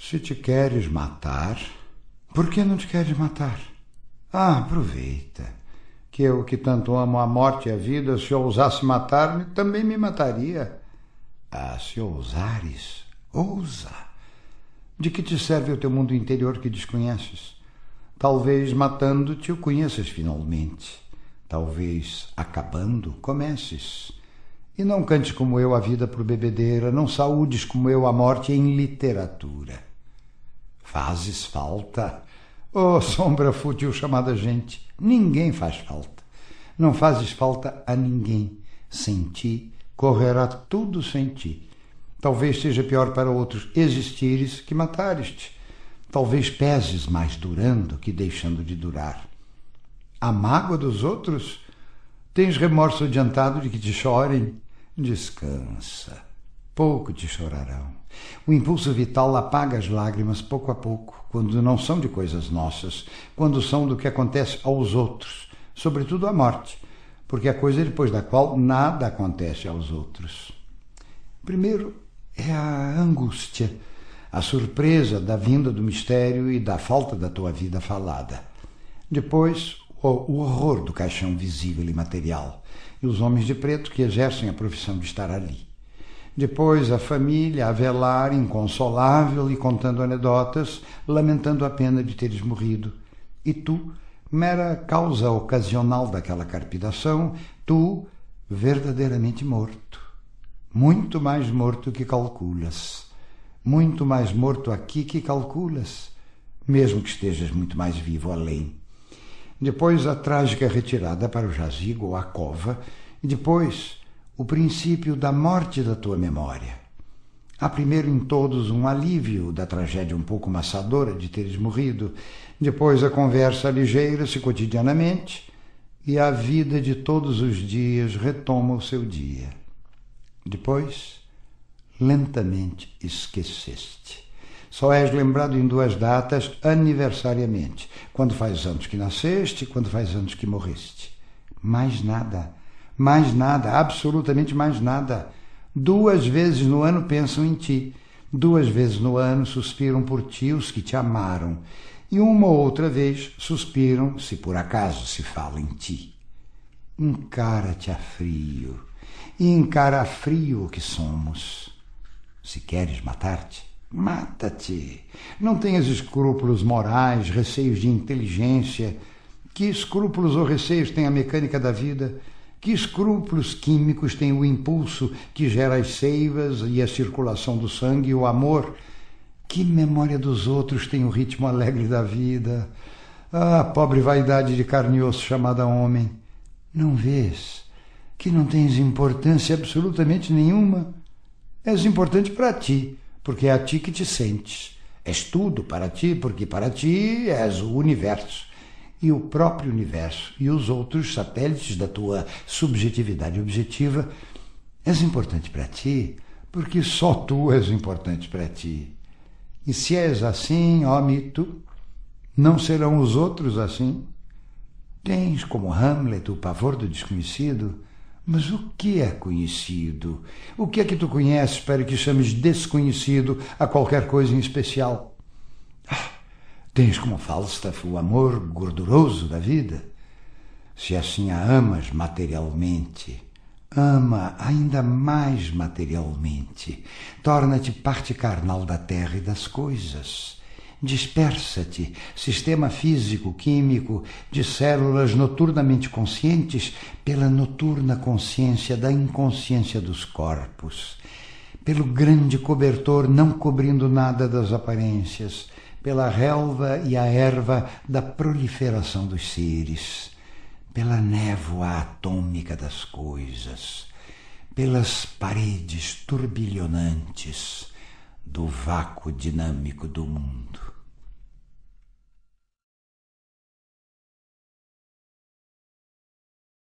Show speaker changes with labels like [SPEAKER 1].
[SPEAKER 1] Se te queres matar, por que não te queres matar? Ah, aproveita. Que eu, que tanto amo a morte e a vida, se ousasse matar-me, também me mataria. Ah, se ousares, ousa. De que te serve o teu mundo interior que desconheces? Talvez matando-te o conheças finalmente. Talvez acabando comeces. E não cantes como eu a vida por bebedeira, não saúdes como eu a morte em literatura. Fazes falta? Oh, sombra fútil chamada gente, ninguém faz falta. Não fazes falta a ninguém. Sem ti, correrá tudo sem ti. Talvez seja pior para outros existires que matares-te. Talvez peses mais durando que deixando de durar. A mágoa dos outros? Tens remorso adiantado de que te chorem? Descansa pouco te chorarão. O impulso vital apaga as lágrimas pouco a pouco, quando não são de coisas nossas, quando são do que acontece aos outros, sobretudo a morte, porque é a coisa depois da qual nada acontece aos outros. Primeiro é a angústia, a surpresa da vinda do mistério e da falta da tua vida falada. Depois, o horror do caixão visível e material, e os homens de preto que exercem a profissão de estar ali depois a família a velar, inconsolável e contando anedotas, lamentando a pena de teres morrido. E tu, mera causa ocasional daquela carpidação, tu, verdadeiramente morto. Muito mais morto que calculas. Muito mais morto aqui que calculas, mesmo que estejas muito mais vivo além. Depois a trágica retirada para o jazigo ou a cova, e depois o princípio da morte da tua memória. Há primeiro em todos um alívio da tragédia um pouco maçadora de teres morrido, depois a conversa ligeira-se cotidianamente e a vida de todos os dias retoma o seu dia. Depois, lentamente esqueceste. Só és lembrado em duas datas aniversariamente: quando faz anos que nasceste, quando faz anos que morreste. Mais nada mais nada, absolutamente mais nada. Duas vezes no ano pensam em ti. Duas vezes no ano suspiram por ti os que te amaram. E uma outra vez suspiram se por acaso se fala em ti. Encara-te a frio e encara a frio o que somos. Se queres matar-te, mata-te. Não tenhas escrúpulos morais, receios de inteligência. Que escrúpulos ou receios tem a mecânica da vida? Que escrúpulos químicos tem o impulso que gera as seivas e a circulação do sangue e o amor? Que memória dos outros tem o ritmo alegre da vida? Ah, pobre vaidade de carne e osso chamada homem! Não vês que não tens importância absolutamente nenhuma? És importante para ti, porque é a ti que te sentes. És tudo para ti, porque para ti és o universo e o próprio universo e os outros satélites da tua subjetividade objetiva, és importante para ti porque só tu és importante para ti. E se és assim, ó mito, não serão os outros assim? Tens como Hamlet o pavor do desconhecido, mas o que é conhecido? O que é que tu conheces para que chames desconhecido a qualquer coisa em especial? Tens como Falstaff o amor gorduroso da vida. Se assim a amas materialmente, ama ainda mais materialmente. Torna-te parte carnal da terra e das coisas. Dispersa-te, sistema físico-químico de células noturnamente conscientes, pela noturna consciência da inconsciência dos corpos, pelo grande cobertor não cobrindo nada das aparências pela relva e a erva da proliferação dos seres, pela névoa atômica das coisas, pelas paredes turbilhonantes do vácuo dinâmico do mundo.